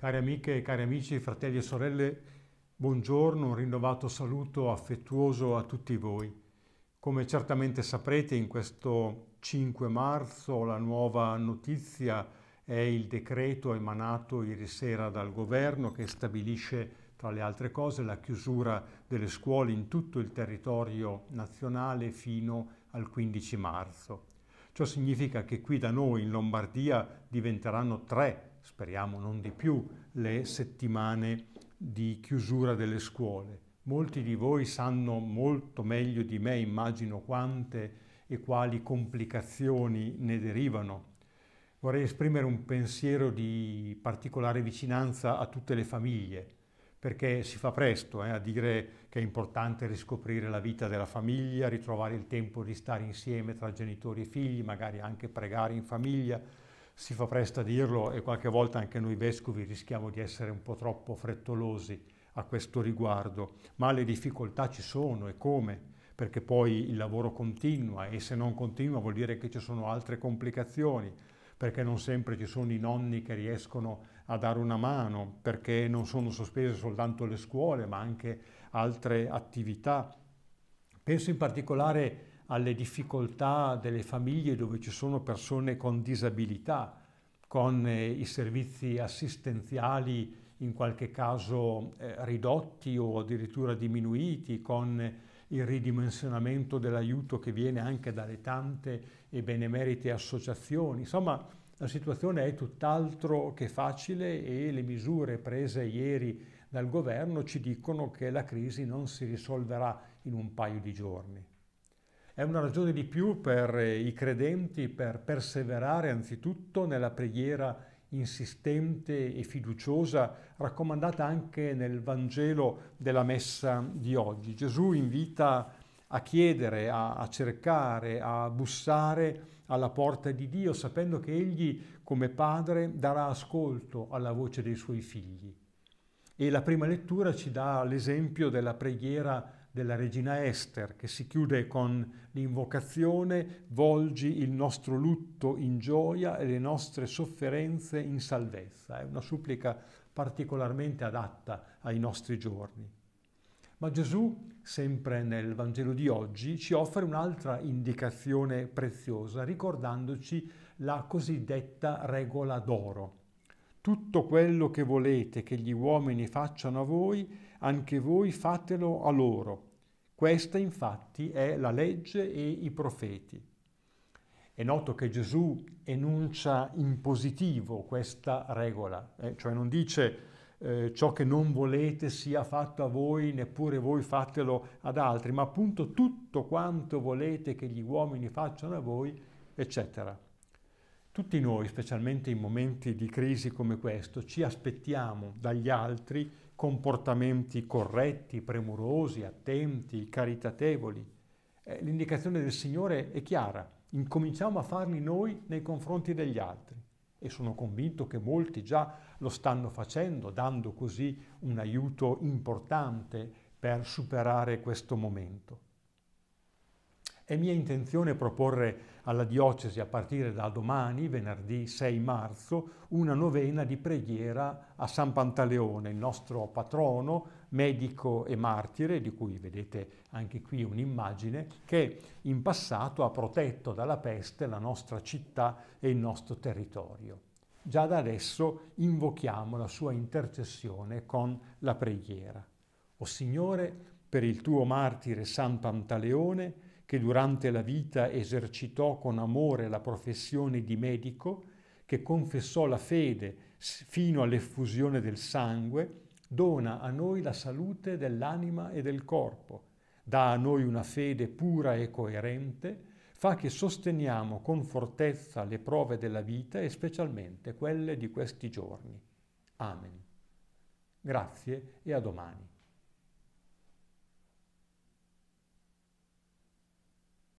Cari amiche e cari amici, fratelli e sorelle, buongiorno, un rinnovato saluto affettuoso a tutti voi. Come certamente saprete, in questo 5 marzo la nuova notizia è il decreto emanato ieri sera dal governo che stabilisce, tra le altre cose, la chiusura delle scuole in tutto il territorio nazionale fino al 15 marzo. Ciò significa che qui da noi in Lombardia diventeranno tre speriamo non di più, le settimane di chiusura delle scuole. Molti di voi sanno molto meglio di me, immagino, quante e quali complicazioni ne derivano. Vorrei esprimere un pensiero di particolare vicinanza a tutte le famiglie, perché si fa presto eh, a dire che è importante riscoprire la vita della famiglia, ritrovare il tempo di stare insieme tra genitori e figli, magari anche pregare in famiglia, si fa presto a dirlo e qualche volta anche noi vescovi rischiamo di essere un po' troppo frettolosi a questo riguardo, ma le difficoltà ci sono e come? Perché poi il lavoro continua e se non continua vuol dire che ci sono altre complicazioni, perché non sempre ci sono i nonni che riescono a dare una mano, perché non sono sospese soltanto le scuole ma anche altre attività. Penso in particolare alle difficoltà delle famiglie dove ci sono persone con disabilità, con eh, i servizi assistenziali in qualche caso eh, ridotti o addirittura diminuiti, con eh, il ridimensionamento dell'aiuto che viene anche dalle tante e benemerite associazioni. Insomma, la situazione è tutt'altro che facile e le misure prese ieri dal governo ci dicono che la crisi non si risolverà in un paio di giorni. È una ragione di più per eh, i credenti per perseverare anzitutto nella preghiera insistente e fiduciosa, raccomandata anche nel Vangelo della Messa di oggi. Gesù invita a chiedere, a, a, cercare, a bussare alla porta di Dio, sapendo che Egli, come Padre, darà ascolto alla voce dei Suoi figli. E la prima lettura ci dà l'esempio della preghiera della regina Esther, che si chiude con l'invocazione volgi il nostro lutto in gioia e le nostre sofferenze in salvezza. È una supplica particolarmente adatta ai nostri giorni. Ma Gesù, sempre nel Vangelo di oggi, ci offre un'altra indicazione preziosa, ricordandoci la cosiddetta regola d'oro. Tutto quello che volete che gli uomini facciano a voi, anche voi fatelo a loro, questa infatti è la legge e i profeti. È noto che Gesù enuncia in positivo questa regola, eh? cioè non dice eh, ciò che non volete sia fatto a voi, neppure voi fatelo ad altri, ma appunto tutto quanto volete che gli uomini facciano a voi, eccetera. Tutti noi, specialmente in momenti di crisi come questo, ci aspettiamo dagli altri comportamenti corretti, premurosi, attenti, caritatevoli. Eh, l'indicazione del Signore è chiara, incominciamo a farli noi nei confronti degli altri e sono convinto che molti già lo stanno facendo, dando così un aiuto importante per superare questo momento. È mia intenzione proporre alla Diocesi a partire da domani, venerdì 6 marzo, una novena di preghiera a San Pantaleone, il nostro patrono, medico e martire, di cui vedete anche qui un'immagine, che in passato ha protetto dalla peste la nostra città e il nostro territorio. Già da adesso invochiamo la sua intercessione con la preghiera. O Signore, per il tuo martire San Pantaleone, che durante la vita esercitò con amore la professione di medico, che confessò la fede fino all'effusione del sangue, dona a noi la salute dell'anima e del corpo, dà a noi una fede pura e coerente, fa che sosteniamo con fortezza le prove della vita e specialmente quelle di questi giorni. Amen. Grazie e a domani.